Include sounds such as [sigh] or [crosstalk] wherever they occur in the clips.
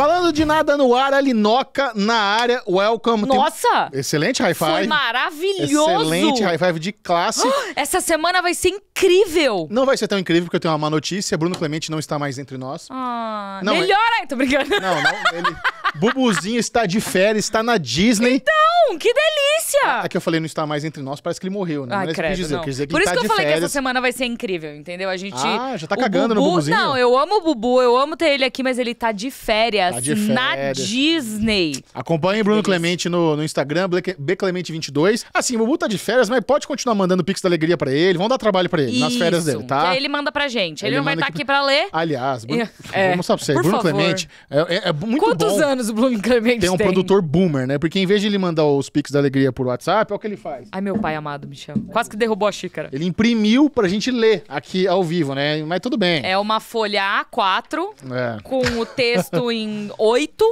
Falando de nada no ar, a Linoca na área. Welcome. Nossa! Tem... Excelente high five. Foi maravilhoso. Excelente high five de classe. essa semana vai ser incrível. Não vai ser tão incrível porque eu tenho uma má notícia. Bruno Clemente não está mais entre nós. Ah, não, melhora é- aí, tô brincando. Não, não, ele... [laughs] Bubuzinho está de férias, está na Disney. Então, que delícia! É ah, que eu falei não está mais entre nós, parece que ele morreu, né? Ai, Mas é credo, dizer, não. Dizer que Por isso tá que eu falei férias. que essa semana vai ser incrível, entendeu? A gente... Ah, já tá o cagando Bubu... no Bubuzinho. Não, eu amo o Bubu, eu amo ter ele aqui, mas ele tá de férias, tá de férias. na Disney. Acompanhe Bruno Clemente no, no Instagram, bclemente22. Assim, o Bubu tá de férias, mas pode continuar mandando pix da alegria para ele, vão dar trabalho para ele, isso. nas férias dele, tá? Que ele manda pra gente, ele, ele não vai estar tá aqui, pra... para ler. Aliás, Bruno... [laughs] é. vamos só pra você, Por Bruno favor. Clemente, é, é, é muito Quantos bom. Anos anos o Blooming Clemente tem. um tem. produtor boomer, né? Porque em vez de ele mandar os pics da alegria por WhatsApp, é o que ele faz. Ai, meu pai amado, me chama Quase que derrubou a xícara. Ele imprimiu pra gente ler aqui ao vivo, né? Mas tudo bem. É uma folha A4 é. com o texto em 8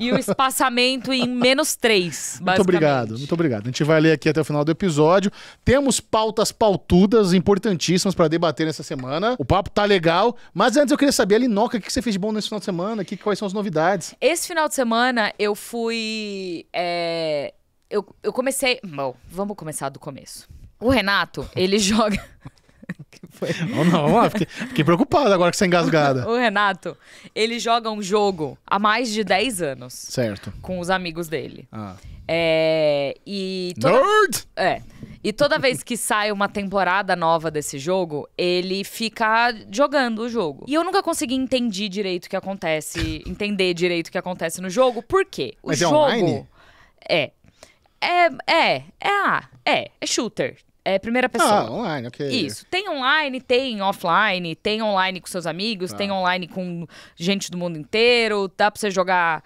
e o espaçamento em menos 3, Muito obrigado, muito obrigado. A gente vai ler aqui até o final do episódio. Temos pautas pautudas importantíssimas pra debater nessa semana. O papo tá legal, mas antes eu queria saber, Alinoca, o que você fez de bom nesse final de semana? Que, quais são as novidades? Esse final final de semana eu fui. É, eu, eu comecei. Bom, vamos começar do começo. O Renato, ele [laughs] joga. [laughs] Não, não, fiquei, fiquei preocupado agora que você é engasgada. [laughs] o Renato, ele joga um jogo há mais de 10 anos. Certo. Com os amigos dele. Ah. É, e toda, Nerd! É. E toda vez que sai uma temporada nova desse jogo, ele fica jogando o jogo. E eu nunca consegui entender direito o que acontece, [laughs] entender direito o que acontece no jogo, por quê? O Mas é jogo é online? É. É, é, é, é, é shooter. É primeira pessoa. Ah, online, ok. Isso. Tem online, tem offline, tem online com seus amigos, ah. tem online com gente do mundo inteiro, dá pra você jogar.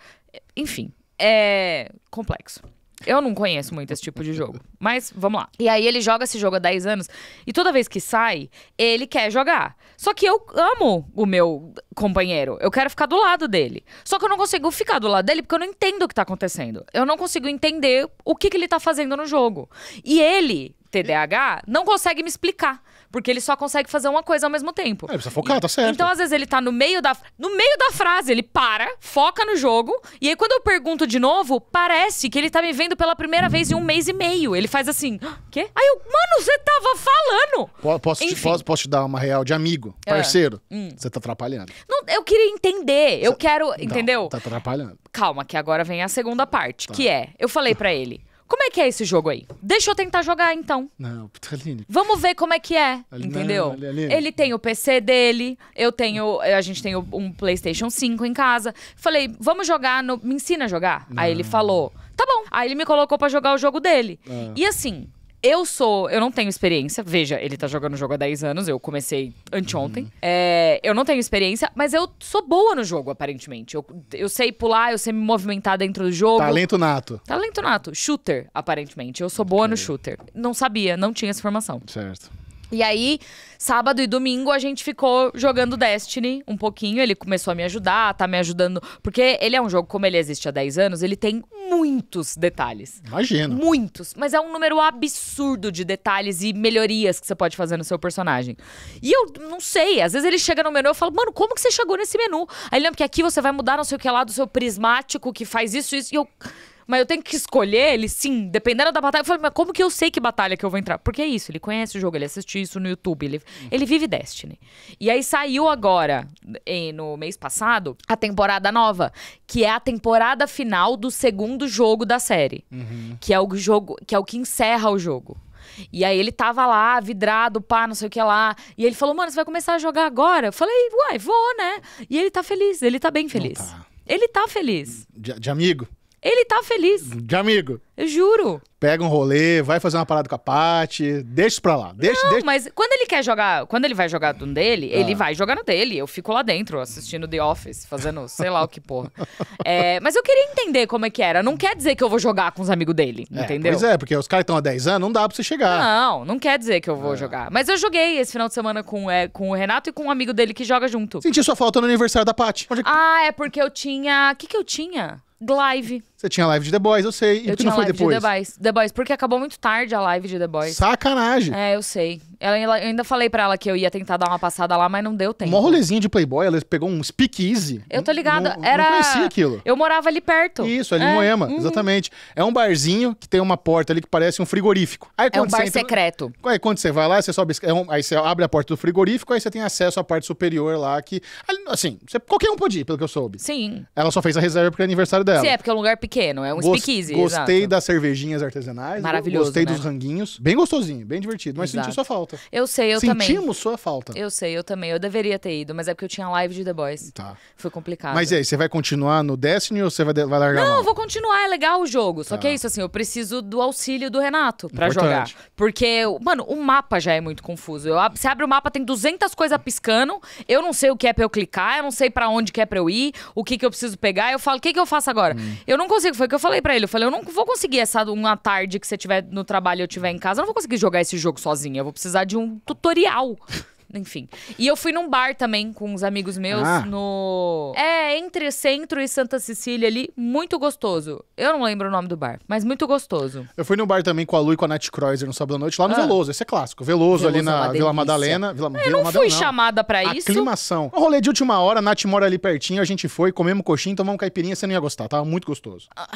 Enfim, é complexo. Eu não conheço muito esse tipo de jogo. Mas vamos lá. E aí ele joga esse jogo há 10 anos e toda vez que sai, ele quer jogar. Só que eu amo o meu companheiro. Eu quero ficar do lado dele. Só que eu não consigo ficar do lado dele porque eu não entendo o que tá acontecendo. Eu não consigo entender o que, que ele tá fazendo no jogo. E ele, TDAH, não consegue me explicar. Porque ele só consegue fazer uma coisa ao mesmo tempo. É, precisa focar, e, tá certo. Então, às vezes, ele tá no meio da. No meio da frase, ele para, foca no jogo. E aí, quando eu pergunto de novo, parece que ele tá me vendo pela primeira vez em um mês e meio. Ele faz assim. Ah, quê? Aí eu, mano, você tava falando! posso, te, posso, posso, te dar uma real de amigo, ah, parceiro? É. Hum. Você tá atrapalhando. Não, eu queria entender. Eu Cê... quero. Não, tá, entendeu? Tá atrapalhando. Calma, que agora vem a segunda parte, tá. que é. Eu falei para ele. Como é que é esse jogo aí? Deixa eu tentar jogar então. Não, Aline. Vamos ver como é que é, Aline, é entendeu? Aline, Aline. Ele tem o PC dele, eu tenho, a gente tem um PlayStation 5 em casa. Falei, vamos jogar no, me ensina a jogar? Não. Aí ele falou, tá bom. Aí ele me colocou para jogar o jogo dele. Ah. E assim, eu sou. Eu não tenho experiência. Veja, ele tá jogando o jogo há 10 anos, eu comecei anteontem. Uhum. É, eu não tenho experiência, mas eu sou boa no jogo, aparentemente. Eu, eu sei pular, eu sei me movimentar dentro do jogo. Talento nato. Talento nato. Shooter, aparentemente. Eu sou boa okay. no shooter. Não sabia, não tinha essa informação. Certo. E aí, sábado e domingo, a gente ficou jogando Destiny um pouquinho. Ele começou a me ajudar, tá me ajudando. Porque ele é um jogo, como ele existe há 10 anos, ele tem muitos detalhes. Imagina. Muitos. Mas é um número absurdo de detalhes e melhorias que você pode fazer no seu personagem. E eu não sei, às vezes ele chega no menu e eu falo, mano, como que você chegou nesse menu? Aí ele lembra que aqui você vai mudar não sei o que lá do seu prismático que faz isso, isso. E eu. Mas eu tenho que escolher ele, sim, dependendo da batalha. Eu falei, mas como que eu sei que batalha que eu vou entrar? Porque é isso, ele conhece o jogo, ele assiste isso no YouTube, ele, uhum. ele vive Destiny. E aí saiu agora, em, no mês passado, a temporada nova, que é a temporada final do segundo jogo da série. Uhum. Que é o jogo, que é o que encerra o jogo. E aí ele tava lá, vidrado, pá, não sei o que lá. E ele falou, mano, você vai começar a jogar agora? Eu falei, uai, vou, né? E ele tá feliz, ele tá bem então feliz. Tá. Ele tá feliz. De, de amigo? Ele tá feliz. De amigo. Eu juro. Pega um rolê, vai fazer uma parada com a Paty, deixa pra lá. Deixa, não, deixa... mas quando ele quer jogar, quando ele vai jogar no dele, ah. ele vai jogar no dele. Eu fico lá dentro assistindo The Office, fazendo sei lá o que porra. É, mas eu queria entender como é que era. Não quer dizer que eu vou jogar com os amigos dele, é, entendeu? Pois é, porque os caras estão há 10 anos, não dá pra você chegar. Não, não quer dizer que eu vou é. jogar. Mas eu joguei esse final de semana com, é, com o Renato e com um amigo dele que joga junto. Senti sua falta no aniversário da Paty. É ah, é porque eu tinha... O que que eu tinha? Glive. Você tinha live de The Boys, eu sei. E eu tinha não foi live depois? de The Boys. The Boys, porque acabou muito tarde a live de The Boys. Sacanagem. É, eu sei. Ela, ela eu ainda falei pra ela que eu ia tentar dar uma passada lá, mas não deu tempo. Uma rolezinha de Playboy, ela pegou um speakeasy. Eu tô ligado. Era... não conhecia aquilo. Eu morava ali perto. Isso, ali é. em Moema, uhum. exatamente. É um barzinho que tem uma porta ali que parece um frigorífico. Aí, é um bar entra... secreto. Aí quando você vai lá, você sobe... É um... aí você abre a porta do frigorífico, aí você tem acesso à parte superior lá que... Assim, você... qualquer um pode ir, pelo que eu soube. Sim. Ela só fez a reserva porque é aniversário dela. Sim, é porque é um lugar pequeno pequeno, é um Gost, speakeasy. Gostei exato. das cervejinhas artesanais. Maravilhoso. Gostei né? dos ranguinhos. Bem gostosinho, bem divertido. Mas exato. senti sua falta. Eu sei, eu Sentimos também. Sentimos sua falta. Eu sei, eu também. Eu deveria ter ido, mas é porque eu tinha live de The Boys. Tá. Foi complicado. Mas e aí, você vai continuar no Destiny ou você vai, vai largar? Não, vou continuar, é legal o jogo. Só tá. que é isso, assim, eu preciso do auxílio do Renato pra Importante. jogar. Porque, mano, o mapa já é muito confuso. Eu, você abre o mapa, tem 200 coisas piscando. Eu não sei o que é pra eu clicar, eu não sei para onde que é pra eu ir, o que que eu preciso pegar. Eu falo, o que que eu faço agora? Hum. Eu não consigo, foi o que eu falei para ele. Eu falei, eu não vou conseguir essa uma tarde que você tiver no trabalho e eu tiver em casa, eu não vou conseguir jogar esse jogo sozinha. Eu vou precisar de um tutorial. Enfim. E eu fui num bar também com uns amigos meus ah. no. É, entre Centro e Santa Cecília ali, muito gostoso. Eu não lembro o nome do bar, mas muito gostoso. Eu fui num bar também com a Lu e com a Nath Kreuzer no sábado à noite, lá no ah. Veloso, esse é clássico. Veloso, Veloso ali é na é Vila Madalena. Vila, eu Vila não Madalena, fui não. chamada pra isso. Aclimação. Um rolê de última hora, a Nath mora ali pertinho, a gente foi, comemos coxinha, tomamos caipirinha, você não ia gostar, tava muito gostoso. Ah.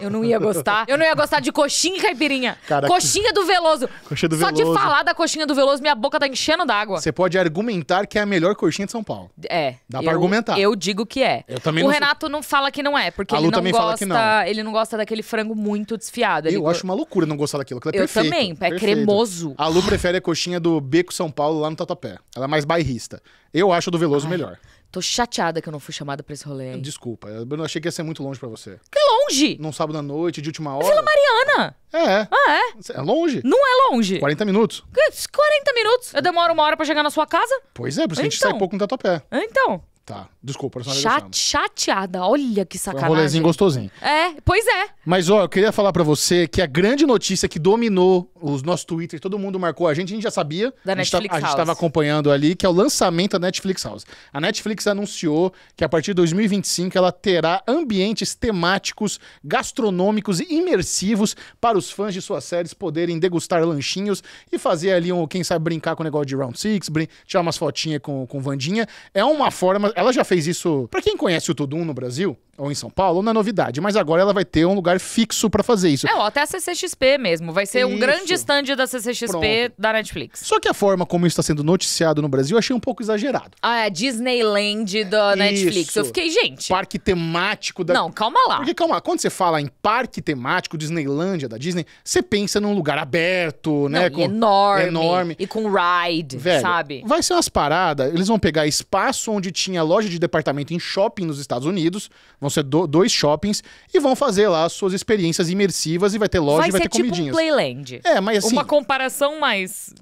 Eu não ia gostar. Eu não ia gostar de coxinha e caipirinha. Cara, coxinha do Veloso. Coxinha do Veloso. Só de falar da coxinha do Veloso, minha boca tá enchendo d'água. Você pode argumentar que é a melhor coxinha de São Paulo. É. Dá pra eu, argumentar. Eu digo que é. Eu também o não Renato não fala que não é, porque a ele não gosta. Não. Ele não gosta daquele frango muito desfiado. Ele eu go... acho uma loucura não gostar daquilo. Aquilo é eu perfeito, também, é perfeito. cremoso. A Lu prefere a coxinha do Beco São Paulo lá no Tatuapé. Ela é mais bairrista. Eu acho a do Veloso Ai. melhor. Tô chateada que eu não fui chamada pra esse rolê. Aí. Desculpa, eu não achei que ia ser muito longe pra você. Que longe! Num sábado à noite, de última hora. Vila Mariana! É. Ah, é? É longe? Não é longe. 40 minutos. 40 minutos? Eu demoro uma hora pra chegar na sua casa? Pois é, por isso que a gente sai então. pouco no tatuapé. Então. Tá. Desculpa, Chate, Chateada. Olha que sacanagem. Foi um rolezinho gostosinho. É, pois é. Mas, ó, eu queria falar para você que a grande notícia que dominou os nossos Twitter, todo mundo marcou a gente, a gente já sabia. Da a Netflix House. A gente tava acompanhando ali, que é o lançamento da Netflix House. A Netflix anunciou que a partir de 2025 ela terá ambientes temáticos, gastronômicos e imersivos para os fãs de suas séries poderem degustar lanchinhos e fazer ali um, quem sabe, brincar com o negócio de Round Six, tirar umas fotinhas com, com Vandinha. É uma forma ela, já fez isso. Para quem conhece o Tudum no Brasil, ou em São Paulo, não é novidade, mas agora ela vai ter um lugar fixo para fazer isso. É, ó, até a CCXP mesmo. Vai ser isso. um grande stand da CCXP Pronto. da Netflix. Só que a forma como isso está sendo noticiado no Brasil eu achei um pouco exagerado. Ah, é a Disneyland da Netflix. Eu fiquei, gente. Parque temático da. Não, calma lá. Porque, calma, quando você fala em parque temático, Disneylandia da Disney, você pensa num lugar aberto, né? Não, com... enorme, enorme. E com ride, Velho, sabe? Vai ser umas paradas, eles vão pegar espaço onde tinha minha loja de departamento em shopping nos Estados Unidos. Vão ser do, dois shoppings e vão fazer lá suas experiências imersivas e vai ter loja vai e vai ter tipo comidinhas. Um Playland. É, mas assim. Uma comparação mais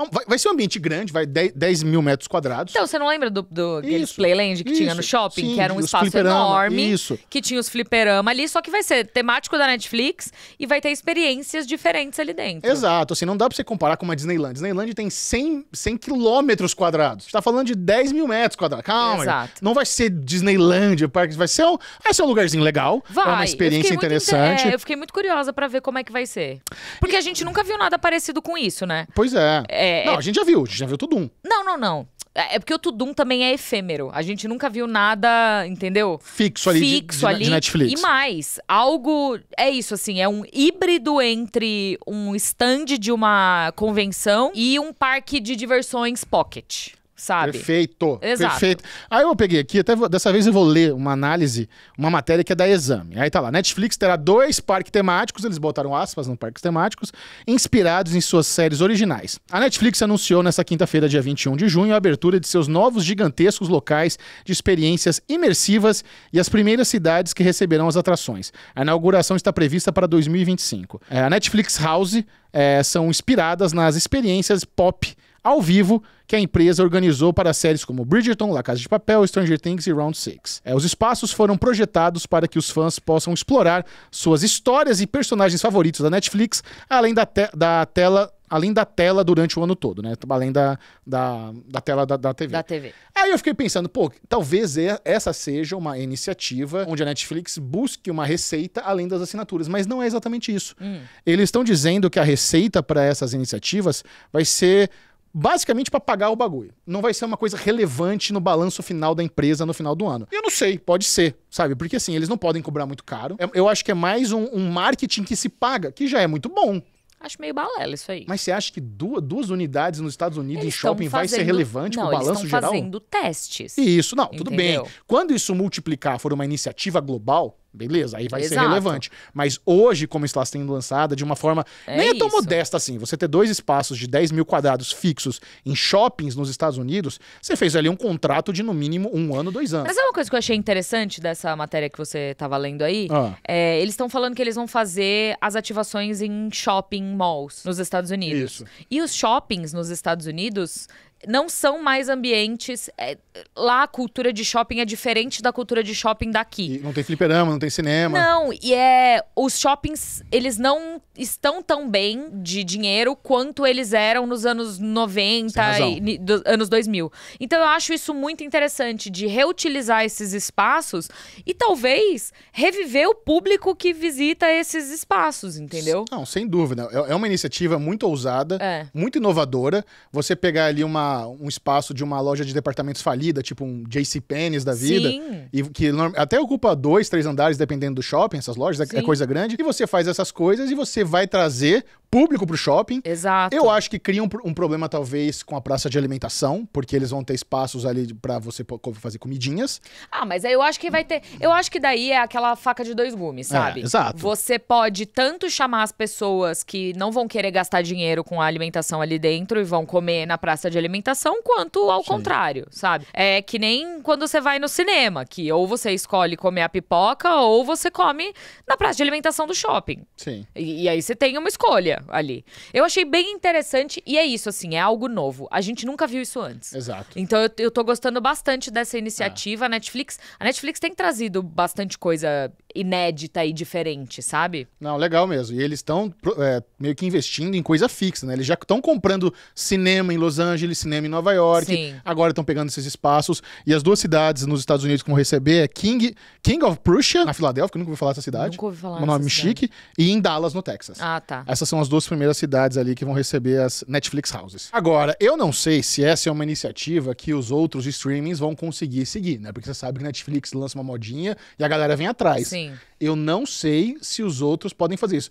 ah, vai, vai ser um ambiente grande, vai 10, 10 mil metros quadrados. Então, você não lembra do, do isso, Playland que isso, tinha no shopping? Sim, que era um espaço enorme. Isso. Que tinha os fliperama ali, só que vai ser temático da Netflix e vai ter experiências diferentes ali dentro. Exato, assim, não dá pra você comparar com uma Disneyland. Disneyland tem 100, quilômetros quadrados. Você tá falando de 10 mil metros quadrados. Calma. Exato. Não vai ser Disneyland, parque, vai ser um, vai ser um lugarzinho legal. Vai. É uma experiência interessante. Muito, é, eu fiquei muito curiosa para ver como é que vai ser. Porque e... a gente nunca viu nada parecido com isso, né? Pois é, é é, não, é... a gente já viu, a gente já viu um Não, não, não. É, é porque o Tudum também é efêmero. A gente nunca viu nada, entendeu? Fixo ali, Fixo de, ali de Netflix. E mais, algo. É isso, assim, é um híbrido entre um stand de uma convenção e um parque de diversões pocket sabe? Perfeito. Exato. Perfeito. Aí eu peguei aqui, até vou, dessa vez eu vou ler uma análise, uma matéria que é da Exame. Aí tá lá, Netflix terá dois parques temáticos, eles botaram aspas no parques temáticos, inspirados em suas séries originais. A Netflix anunciou nessa quinta-feira, dia 21 de junho, a abertura de seus novos gigantescos locais de experiências imersivas e as primeiras cidades que receberão as atrações. A inauguração está prevista para 2025. É, a Netflix House é, são inspiradas nas experiências pop ao vivo que a empresa organizou para séries como Bridgerton, La Casa de Papel, Stranger Things e Round 6. É, os espaços foram projetados para que os fãs possam explorar suas histórias e personagens favoritos da Netflix, além da, te da tela além da tela durante o ano todo, né? Além da, da, da tela da, da TV. Da TV. Aí eu fiquei pensando, pô, talvez essa seja uma iniciativa onde a Netflix busque uma receita além das assinaturas, mas não é exatamente isso. Hum. Eles estão dizendo que a receita para essas iniciativas vai ser basicamente para pagar o bagulho. Não vai ser uma coisa relevante no balanço final da empresa no final do ano. Eu não sei, pode ser, sabe? Porque assim, eles não podem cobrar muito caro. É, eu acho que é mais um, um marketing que se paga, que já é muito bom. Acho meio balela isso aí. Mas você acha que duas, duas unidades nos Estados Unidos eles em shopping fazendo... vai ser relevante para o balanço geral? Não, eles estão fazendo testes. Isso, não, tudo bem. Quando isso multiplicar for uma iniciativa global, Beleza, aí vai Exato. ser relevante. Mas hoje, como está sendo lançada, de uma forma é nem é tão isso. modesta assim, você ter dois espaços de 10 mil quadrados fixos em shoppings nos Estados Unidos, você fez ali um contrato de no mínimo um ano, dois anos. Mas é uma coisa que eu achei interessante dessa matéria que você estava lendo aí. Ah. É, eles estão falando que eles vão fazer as ativações em shopping malls nos Estados Unidos. Isso. E os shoppings nos Estados Unidos não são mais ambientes. É, lá a cultura de shopping é diferente da cultura de shopping daqui. E não tem fliperama, não tem cinema. Não, e é. Os shoppings, eles não estão tão bem de dinheiro quanto eles eram nos anos 90 e do, anos 2000. Então eu acho isso muito interessante de reutilizar esses espaços e talvez reviver o público que visita esses espaços, entendeu? Não, sem dúvida. É, é uma iniciativa muito ousada, é. muito inovadora. Você pegar ali uma, um espaço de uma loja de departamentos falida, tipo um JCPenney da vida, Sim. e que até ocupa dois, três andares dependendo do shopping, essas lojas, é, é coisa grande, e você faz essas coisas e você vai trazer público pro shopping. Exato. Eu acho que cria um, um, problema, talvez, com a praça de alimentação, porque eles vão ter espaços ali para você fazer comidinhas. Ah, mas aí eu acho que vai ter. Eu acho que daí é aquela faca de dois gumes, é, sabe? É, exato. Você pode tanto chamar as pessoas que não vão querer gastar dinheiro com a alimentação ali dentro e vão comer na praça de alimentação, quanto ao Sim. contrário, sabe? É que nem quando você vai no cinema, que ou você escolhe comer a pipoca ou você come na praça de alimentação do shopping. Sim. E, e aí aí você tem uma escolha ali. Eu achei bem interessante e é isso, assim, é algo novo. A gente nunca viu isso antes. Exato. Então eu, eu tô gostando bastante dessa iniciativa. É. A Netflix. A Netflix tem trazido bastante coisa inédita e diferente, sabe? Não, legal mesmo. E eles estão é, meio que investindo em coisa fixa, né? Eles já estão comprando cinema em Los Angeles, cinema em Nova York. Sim. Agora estão pegando esses espaços. E as duas cidades nos Estados Unidos que vão receber é King, King of Prussia, na Filadélfia, que nunca ouvi falar dessa cidade. Nunca ouvi falar. Um nome é cidade. chique. E em Dallas, no Texas. Ah, tá. Essas são as duas primeiras cidades ali que vão receber as Netflix Houses. Agora, eu não sei se essa é uma iniciativa que os outros streamings vão conseguir seguir, né? Porque você sabe que Netflix lança uma modinha e a galera vem atrás. Sim. Sim. Eu não sei se os outros podem fazer isso.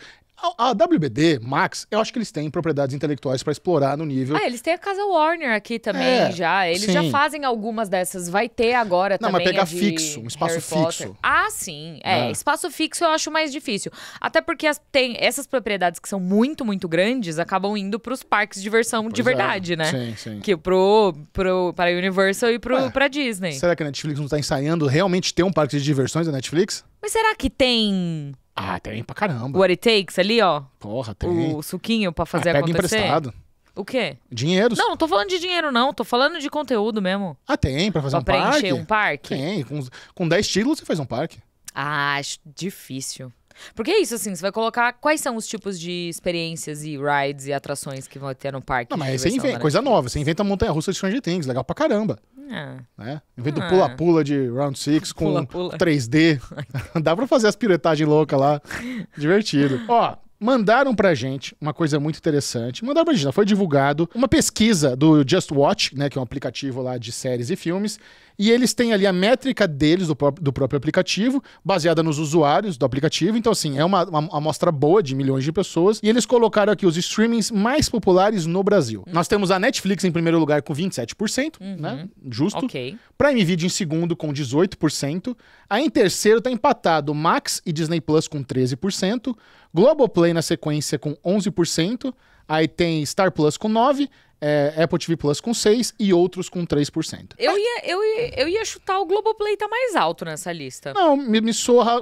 A, WBD, Max, eu acho que eles têm propriedades intelectuais para explorar no nível. Ah, eles têm a casa Warner aqui também é, já. Eles sim. já fazem algumas dessas. Vai ter agora Não, também. Não, mas pegar fixo, um espaço fixo. Ah, sim. É, é, espaço fixo eu acho mais difícil. Até porque as, tem essas propriedades que são muito, muito grandes acabam indo para os parques de diversão pois de é. verdade, é. né? Sim, sim. Que pro, pro, para Universal e pro, Ué, pra Disney. Será que a Netflix não está ensaiando realmente ter um parque de diversões da Netflix? Mas será que tem ah, tem pra caramba. What It Takes ali, ó. Porra, tem. O suquinho pra fazer ah, pega acontecer. emprestado. O quê? Dinheiro. Não, não tô falando de dinheiro, não. Tô falando de conteúdo mesmo. Ah, tem, pra fazer pra um parque. Pra preencher um parque? Tem. Com, com 10 títulos você faz um parque. Ah, difícil. Porque é isso, assim, você vai colocar quais são os tipos de experiências e rides e atrações que vão ter no parque. Não, mas você inventa, né? coisa nova. Você inventa montanha russa de Stranger Things, legal pra caramba. Ah. Né? Inventa ah. pula-pula de Round 6 [laughs] com pula, pula. 3D. Dá pra fazer as piruetagens loucas lá. Divertido. [laughs] Ó, mandaram pra gente uma coisa muito interessante. Mandaram pra gente, foi divulgado uma pesquisa do Just Watch, né, que é um aplicativo lá de séries e filmes, e eles têm ali a métrica deles, do, pró do próprio aplicativo, baseada nos usuários do aplicativo. Então, assim, é uma, uma amostra boa de milhões de pessoas. E eles colocaram aqui os streamings mais populares no Brasil. Uhum. Nós temos a Netflix em primeiro lugar com 27%, uhum. né? Justo. Ok. Prime Video em segundo com 18%. Aí em terceiro tá empatado Max e Disney Plus com 13%. Globoplay na sequência com 11%. Aí tem Star Plus com 9% é, Apple TV Plus com 6% e outros com 3%. Eu ia, eu ia, eu ia chutar o Globoplay tá mais alto nessa lista. Não, me, me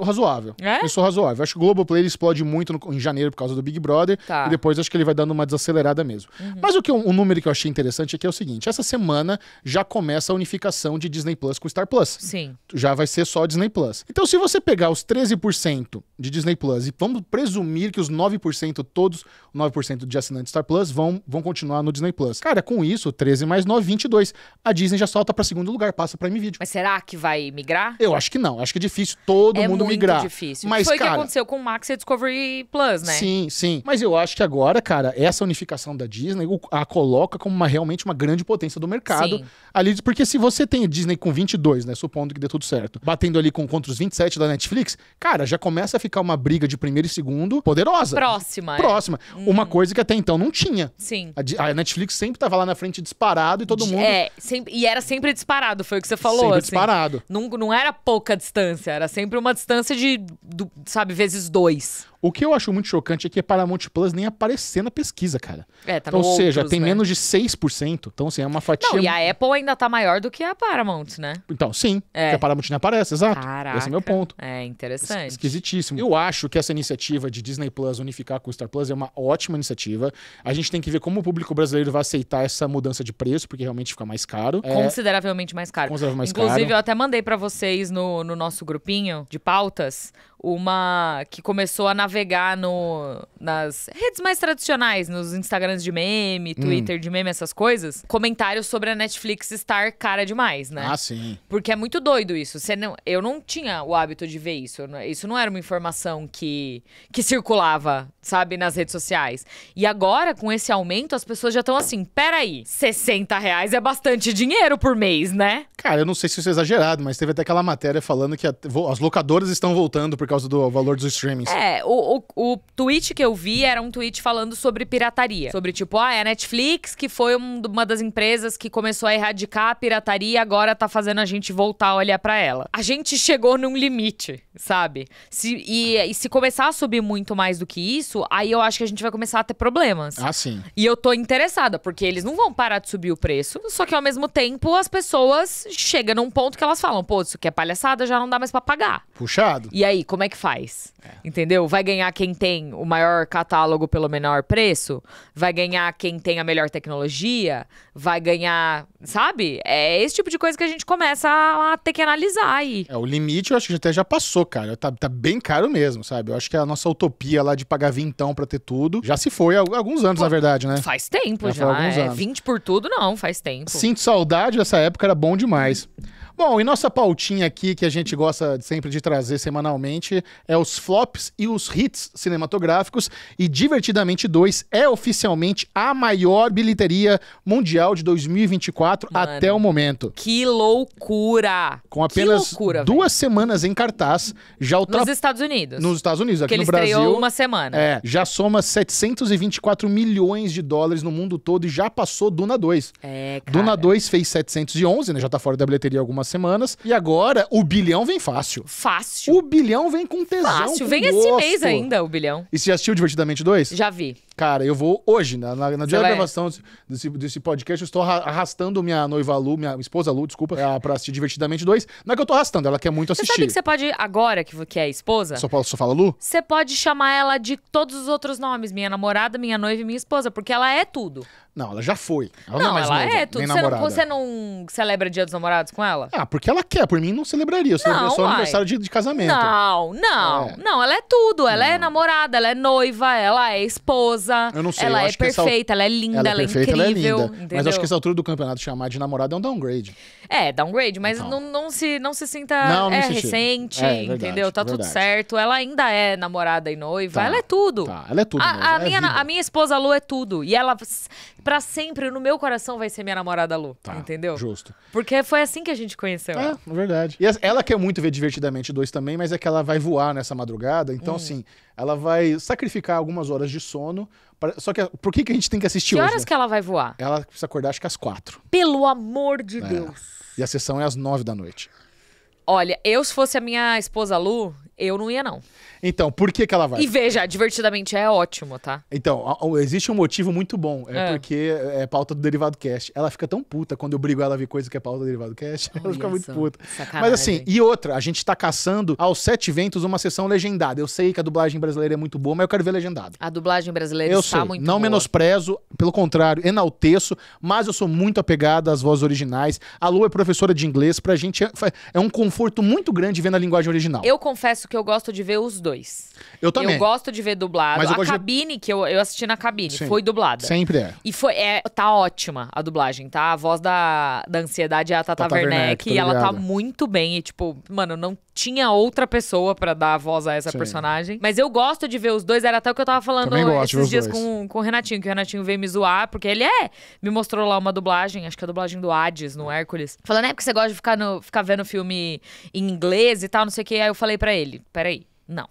razoável. É? Me sou razoável. Acho que o Globoplay ele explode muito no, em janeiro por causa do Big Brother. Tá. E depois acho que ele vai dando uma desacelerada mesmo. Uhum. Mas o, que, o número que eu achei interessante aqui é, é o seguinte: essa semana já começa a unificação de Disney Plus com Star Plus. Sim. Já vai ser só Disney Plus. Então, se você pegar os 13% de Disney Plus e vamos presumir que os 9% todos, 9% de assinantes Star Plus, vão, vão continuar no Disney Plus. Plus. Cara, com isso, 13 mais 9, 22. A Disney já solta para segundo lugar, passa para MVideo. Mas será que vai migrar? Eu acho que não. Acho que é difícil todo é mundo migrar. É muito difícil. Mas, Foi o que aconteceu com o Max e a Discovery Plus, né? Sim, sim. Mas eu acho que agora, cara, essa unificação da Disney a coloca como uma, realmente uma grande potência do mercado. Sim. Ali, porque se você tem a Disney com 22, né? Supondo que dê tudo certo. Batendo ali com contra os 27 da Netflix, cara, já começa a ficar uma briga de primeiro e segundo poderosa. Próxima. É. Próxima. É. Uma hum. coisa que até então não tinha. Sim. A, a Netflix sempre tava lá na frente disparado e todo mundo. É, sempre, e era sempre disparado, foi o que você falou. Sempre assim. disparado. Não, não era pouca distância, era sempre uma distância de, do, sabe, vezes dois. O que eu acho muito chocante é que a Paramount Plus nem apareceu na pesquisa, cara. É, tá então, ou seja, outros, tem né? menos de 6%. Então, assim, é uma fatia. Não, e a Apple ainda tá maior do que a Paramount, né? Então, sim. É. Porque a Paramount não aparece, exato. Caraca. Esse é meu ponto. É, interessante. Es esquisitíssimo. Eu acho que essa iniciativa de Disney Plus unificar com o Star Plus é uma ótima iniciativa. A gente tem que ver como o público brasileiro vai aceitar essa mudança de preço, porque realmente fica mais caro. É, consideravelmente mais caro. Consideravelmente mais Inclusive, caro. Inclusive, eu até mandei para vocês no, no nosso grupinho de pautas uma que começou a navegar navegar no, nas redes mais tradicionais, nos Instagrams de meme, hum. Twitter hum. de meme, essas coisas, comentários sobre a Netflix estar cara demais, né? Ah, sim. Porque é muito doido isso. Você não, eu não tinha o hábito de ver isso. Isso não era uma informação que, que circulava, sabe, nas redes sociais. E agora, com esse aumento, as pessoas já estão assim: peraí, 60 reais é bastante dinheiro por mês, né? Cara, eu não sei se isso é exagerado, mas teve até aquela matéria falando que a, as locadoras estão voltando por causa do valor dos streamings. É, o, o, o, tweet que eu vi era um tweet falando sobre pirataria. Sobre, tipo, ah, é a Netflix que foi um, uma das empresas que começou a erradicar a pirataria e agora tá fazendo a gente voltar a olhar para ela. A gente chegou num limite, sabe? Se, e, e se começar a subir muito mais do que isso, aí eu acho que a gente vai começar a ter problemas. Ah, sim. E eu tô interessada, porque eles não vão parar de subir o preço, só que ao mesmo tempo as pessoas chegam num ponto que elas falam, pô, isso aqui é palhaçada, já não dá mais pra pagar. Puxado. E aí, como é que faz? É. Entendeu? Vai ganhar ganhar quem tem o maior catálogo pelo menor preço? Vai ganhar quem tem a melhor tecnologia? Vai ganhar. Sabe? É esse tipo de coisa que a gente começa a, ter que analisar aí. É, o limite eu acho que até já passou, cara. Tá, tá bem caro mesmo, sabe? Eu acho que é a nossa utopia lá de pagar vintão pra ter tudo já se foi há alguns anos, Pô, na verdade, né? Faz tempo já. já. Alguns é, 20 por tudo, não, faz tempo. Sinto saudade dessa época, era bom demais. Bom, e nossa pautinha aqui que a gente gosta sempre de trazer semanalmente é os flops e os hits cinematográficos. E Divertidamente 2 é oficialmente a maior bilheteria mundial de 2024 Mano, até o momento. Que loucura! Com apenas loucura, duas véio. semanas em cartaz, já ultra... Nos Estados Unidos. Nos Estados Unidos, aqui que no Brasil. Estreou uma semana. É, já soma 724 milhões de dólares no mundo todo e já passou Duna 2. É, cara. Duna 2 fez 711, né? Já tá fora da bilheteria algumas semanas. E agora o bilhão vem fácil. Fácil. O bilhão vem com tesão. Fácil. Com vem gosto. esse mês ainda, o bilhão. E você já assistiu Divertidamente 2? Já vi. Cara, eu vou hoje, né? na, na, na dia da gravação desse, desse podcast, eu estou arrastando minha noiva Lu, minha esposa Lu, desculpa, é. pra assistir Divertidamente 2. Não é que eu estou arrastando, ela quer muito assistir. Você sabe que você pode, agora que, que é esposa... Só, só fala Lu? Você pode chamar ela de todos os outros nomes, minha namorada, minha noiva e minha esposa, porque ela é tudo. Não, ela já foi. Ela não, é não é ela é tudo. Você não, você não, celebra Dia dos Namorados com ela? Ah, porque ela quer. Por mim, não celebraria. Eu celebraria é só aniversário de, de, casamento. Não, não. É. Não, ela é tudo. Ela não. é namorada, ela é noiva, ela é esposa eu não sei. Ela é perfeita, ela é linda, ela é, ela é perfeita, incrível. Ela é linda. Mas acho que essa altura do campeonato chamar de namorada é um downgrade. É, downgrade, mas então. não, não, se, não se sinta não, não é, recente, é, é, verdade, entendeu? Tá é verdade. tudo certo. Ela ainda é namorada e noiva. Tá, ela é tudo. Tá, ela é tudo. A, a é minha, a minha esposa Lu é tudo. E ela para sempre no meu coração vai ser minha namorada Lu. Tá, entendeu? Justo. Porque foi assim que a gente conheceu. É, ela. É verdade. E ela quer muito ver Divertidamente 2 também, mas é que ela vai voar nessa madrugada. Então, hum. assim, ela vai sacrificar algumas horas de sono. Pra... Só que por que, que a gente tem que assistir que hoje? Que horas né? que ela vai voar? Ela precisa acordar, acho que às quatro. Pelo amor de é. Deus. E a sessão é às nove da noite. Olha, eu se fosse a minha esposa Lu, eu não ia, não. Então, por que, que ela vai? E veja, divertidamente é ótimo, tá? Então, existe um motivo muito bom. É, É. porque é, é pauta do Derivado Cast. Ela fica tão puta quando eu brigo ela a ver coisa que é pauta do Derivado Cast. [laughs] ela fica muito puta. Sacanagem. Mas assim, e outra, a gente tá caçando aos sete ventos uma sessão legendada. Eu sei que a dublagem brasileira é muito boa, mas eu quero ver legendada. A dublagem brasileira Eu sei, está muito não boa. menosprezo, pelo contrário, enalteço, mas eu sou muito apegado às vozes originais. A Lu é professora de inglês, pra gente é, é um conforto muito grande vendo a linguagem original. Eu confesso que eu gosto de ver os dois dois. Eu também. Eu gosto de ver dublado. Mas a cabine, de... que eu, eu assisti na cabine, Sim. foi dublada. Sempre é. E foi, é, tá ótima a dublagem, tá? A voz da, da ansiedade é a Tata, Tata Werneck. Werneck e ela tá muito bem. E, tipo, mano, não tinha outra pessoa para dar a voz a essa Sim. personagem. Mas eu gosto de ver os dois. Era até o que eu tava falando esses dias com, com o Renatinho, que o Renatinho veio me zoar, porque ele é. Me mostrou lá uma dublagem, acho que é a dublagem do Hades, no Hércules. Falando, é porque você gosta de ficar, no, ficar vendo filme em inglês e tal, não sei o que. Aí eu falei para ele: peraí, não.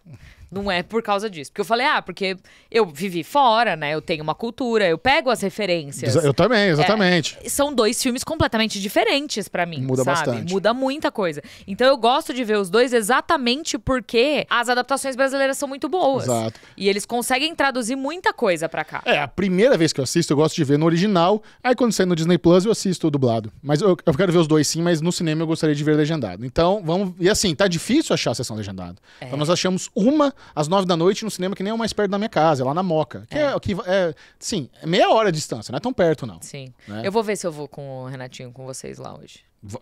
Não é por causa disso. Porque eu falei, ah, porque eu vivi fora, né? Eu tenho uma cultura, eu pego as referências. Eu também, é, exatamente. É, são dois filmes completamente diferentes para mim. Muda sabe? bastante. Muda muita coisa. Então eu gosto de ver os dois exatamente porque as adaptações brasileiras são muito boas. Exato. E eles conseguem traduzir muita coisa para cá. É, a primeira vez que eu assisto, eu gosto de ver no original. Aí quando sai no Disney Plus, eu assisto o dublado. Mas eu, eu quero ver os dois sim, mas no cinema eu gostaria de ver legendado. Então, vamos. E assim, tá difícil achar a sessão legendada. É. Então nós achamos uma às nove da noite no cinema que nem é o mais perto da minha casa, é lá na Moca. Que é, é que é, sim, é meia hora de distância, não é tão perto, não. Sim. Né? Eu vou ver se eu vou com o Renatinho, com vocês lá hoje. V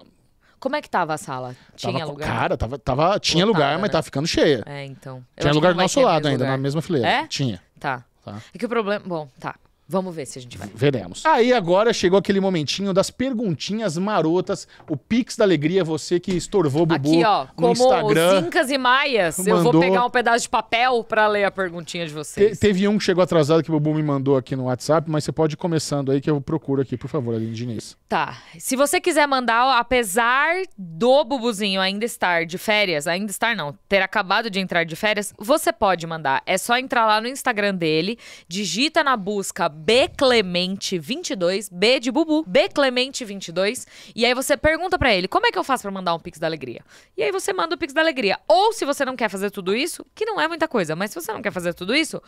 como é que tava a sala? Tinha tava, lugar? Cara, tava, tava tinha lugar, mas né? tava ficando cheia. É, então. tinha lugar do nosso lado ainda, lugar. na mesma fileira. É? Tinha. Tá. tá. É que o problema. Bom, tá. Vamos ver se a gente vai. Veremos. Aí agora chegou aquele momentinho das perguntinhas marotas, o Pix da Alegria, você que estorvou o Bubu Aqui, ó, no como Instagram. Os Incas e Maias, mandou... eu vou pegar um pedaço de papel para ler a perguntinha de vocês. Te, teve um que chegou atrasado que o Bubu me mandou aqui no WhatsApp, mas você pode ir começando aí que eu procuro aqui, por favor, Aline Diniz. Tá. Se você quiser mandar, apesar do Bubuzinho ainda estar de férias, ainda estar não, ter acabado de entrar de férias, você pode mandar. É só entrar lá no Instagram dele, digita na busca B Clemente 22, B de Bubu, B Clemente 22, e aí você pergunta para ele: "Como é que eu faço para mandar um Pix da Alegria?". E aí você manda o Pix da Alegria. Ou se você não quer fazer tudo isso, que não é muita coisa, mas se você não quer fazer tudo isso,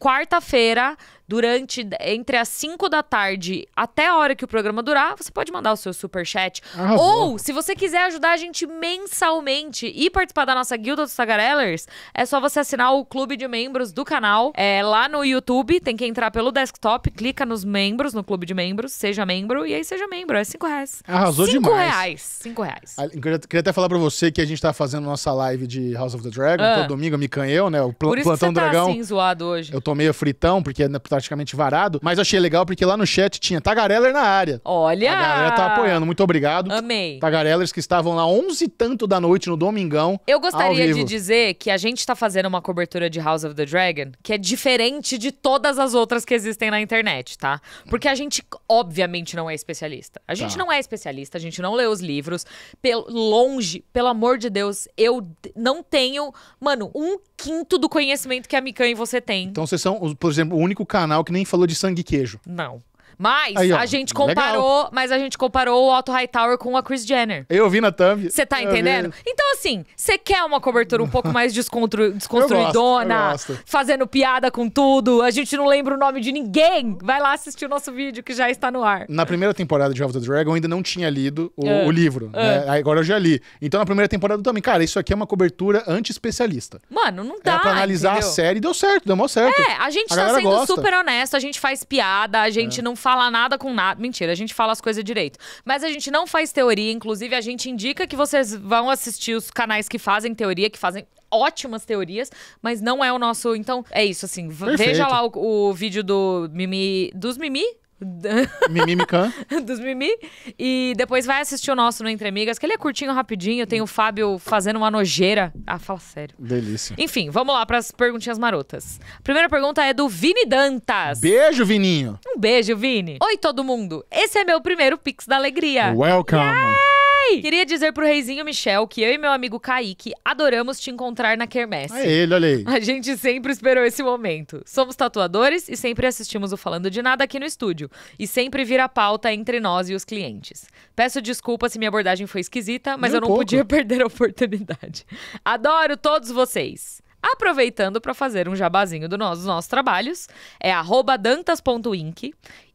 quarta-feira durante entre as 5 da tarde até a hora que o programa durar, você pode mandar o seu super chat. Ah, Ou, boa. se você quiser ajudar a gente mensalmente e participar da nossa guilda dos tagarellers, é só você assinar o clube de membros do canal é, lá no YouTube. Tem que entrar pelo desktop, clica nos membros, no clube de membros, seja membro e aí seja membro. É 5 reais. Arrasou cinco demais. 5 reais. 5 reais. queria até falar pra você que a gente tá fazendo nossa live de House of the Dragon ah. todo domingo, me canheu, né? O pl plantão tá, dragão. Tá assim, zoado hoje. Eu tô meio fritão, porque é tá praticamente varado, mas achei legal porque lá no chat tinha Tagareller na área. Olha! A galera tá apoiando, muito obrigado. Amei. Tagarellers que estavam lá 11 e tanto da noite no Domingão. Eu gostaria de dizer que a gente tá fazendo uma cobertura de House of the Dragon que é diferente de todas as outras que existem na internet, tá? Porque a gente, obviamente, não é especialista. A gente tá. não é especialista, a gente não lê os livros. pelo longe, pelo amor de Deus, eu não tenho, mano, um quinto do conhecimento que a Mikan e você tem. Então vocês são, por exemplo, o único canal canal que nem falou de sangue e queijo. Não. Mas Aí, a gente comparou, legal. mas a gente comparou o Otto Hightower com a Chris Jenner. Eu vi na thumb. Você tá entendendo? Então assim, você quer uma cobertura um pouco mais descontru... [laughs] desconstruidona, eu gosto, eu gosto. fazendo piada com tudo. A gente não lembra o nome de ninguém. Vai lá assistir o nosso vídeo que já está no ar. Na primeira temporada de House of the Dragon eu ainda não tinha lido o, uh, o livro, uh. né? Agora eu já li. Então na primeira temporada também, cara, isso aqui é uma cobertura anti-especialista. Mano, não dá. É pra analisar entendeu? a série, deu certo, deu mal certo. É, a gente a tá sendo gosta. super honesto, a gente faz piada, a gente é. não faz fala nada com nada. Mentira, a gente fala as coisas direito. Mas a gente não faz teoria, inclusive a gente indica que vocês vão assistir os canais que fazem teoria, que fazem ótimas teorias, mas não é o nosso. Então, é isso, assim. Perfeito. Veja lá o, o vídeo do Mimi. Dos Mimi? [laughs] Mimimican. [laughs] Dos mimi. E depois vai assistir o nosso no Entre Amigas, que ele é curtinho, rapidinho. Tem o Fábio fazendo uma nojeira. Ah, fala sério. Delícia. Enfim, vamos lá para as perguntinhas marotas. primeira pergunta é do Vini Dantas. Beijo, Vininho. Um beijo, Vini. Oi, todo mundo. Esse é meu primeiro Pix da Alegria. Welcome. Yeah! Queria dizer pro reizinho Michel que eu e meu amigo Kaique adoramos te encontrar na Kermesse. É ele, olha aí. A gente sempre esperou esse momento. Somos tatuadores e sempre assistimos o Falando de Nada aqui no estúdio. E sempre vira pauta entre nós e os clientes. Peço desculpa se minha abordagem foi esquisita, mas Nem eu não pouco. podia [laughs] perder a oportunidade. Adoro todos vocês! Aproveitando para fazer um jabazinho do nosso, dos nossos trabalhos, é dantas.inc,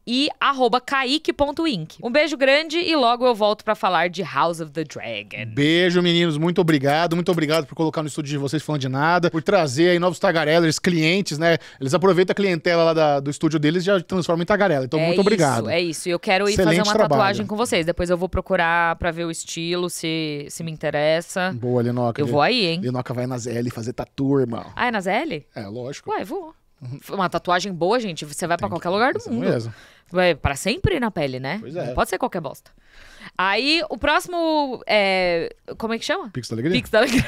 e arroba kaique.inc. Um beijo grande e logo eu volto para falar de House of the Dragon. Beijo, meninos. Muito obrigado. Muito obrigado por colocar no estúdio de vocês falando de nada, por trazer aí novos tagarelers, clientes, né? Eles aproveitam a clientela lá da, do estúdio deles e já transformam em tagarela. Então, é muito isso, obrigado. É isso. Eu quero ir Excelente fazer uma trabalho. tatuagem com vocês. Depois eu vou procurar para ver o estilo, se, se me interessa. Boa, Linoca. Eu vou aí, hein? Linoca vai na ZL fazer tatu, irmão. Ah, é na ZL? É, lógico. Ué, vou. Uma tatuagem boa, gente, você vai para qualquer lugar do mundo. Mesmo. É, pra sempre na pele, né? Pois é. Não pode ser qualquer bosta. Aí, o próximo. É... Como é que chama? Pix da Alegria. Pix da Alegria.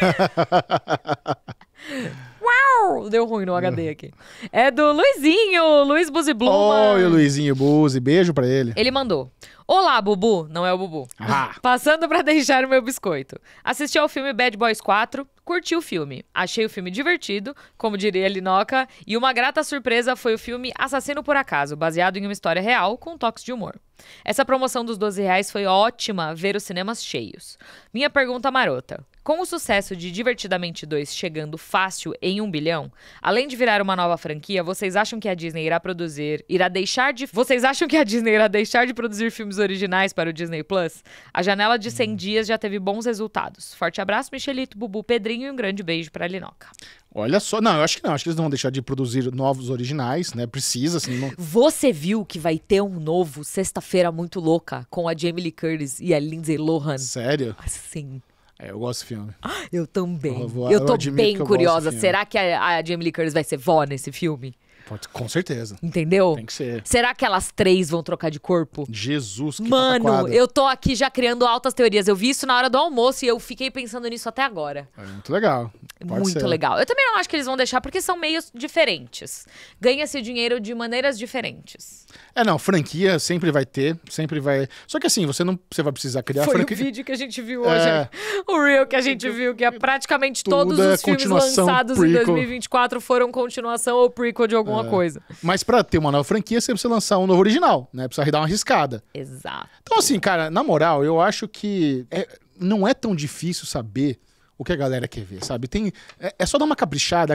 [laughs] Uau! Deu ruim no HD uhum. aqui. É do Luizinho, Luiz Buzi Bluma. Oi, Luizinho Buzi, beijo pra ele. Ele mandou. Olá, Bubu. Não é o Bubu. Ah. [laughs] Passando para deixar o meu biscoito. Assisti ao filme Bad Boys 4, curti o filme. Achei o filme divertido, como diria a Linoca, e uma grata surpresa foi o filme Assassino por Acaso, baseado em uma história real com toques de humor. Essa promoção dos 12 reais foi ótima ver os cinemas cheios. Minha pergunta marota: com o sucesso de Divertidamente 2 chegando fácil em um bilhão, além de virar uma nova franquia, vocês acham que a Disney irá produzir, irá deixar de. Vocês acham que a Disney irá deixar de produzir filmes originais para o Disney Plus? A janela de 100 hum. dias já teve bons resultados. Forte abraço, Michelito, Bubu, Pedrinho e um grande beijo para Linoca. Olha só, não, eu acho que não, acho que eles não vão deixar de produzir novos originais, né? Precisa, assim. Não... Você viu que vai ter um novo Sexta-feira Muito Louca com a Jamie Lee Curtis e a Lindsay Lohan? Sério? Assim. Ah, é, eu gosto do filme. Eu também. Eu, vou, eu tô bem curiosa. Será que a, a Jamie Lee Curtis vai ser vó nesse filme? Pode, com certeza. Entendeu? Tem que ser. Será que elas três vão trocar de corpo? Jesus, que Mano, pataquada. eu tô aqui já criando altas teorias. Eu vi isso na hora do almoço e eu fiquei pensando nisso até agora. É muito legal. Pode muito ser. legal. Eu também não acho que eles vão deixar, porque são meios diferentes. Ganha-se dinheiro de maneiras diferentes. É, não, franquia sempre vai ter, sempre vai. Só que assim, você não você vai precisar criar Foi franquia. o vídeo que a gente viu hoje, é... [laughs] o Real que a gente viu, que é praticamente Tudo todos é os é filmes lançados prequel. em 2024 foram continuação ou prequel de algum alguma é. coisa. Mas para ter uma nova franquia, você precisa lançar um novo original, né? Precisa dar uma arriscada. Exato. Então, assim, cara, na moral, eu acho que é, não é tão difícil saber o que a galera quer ver, sabe? Tem, é, é só dar uma caprichada.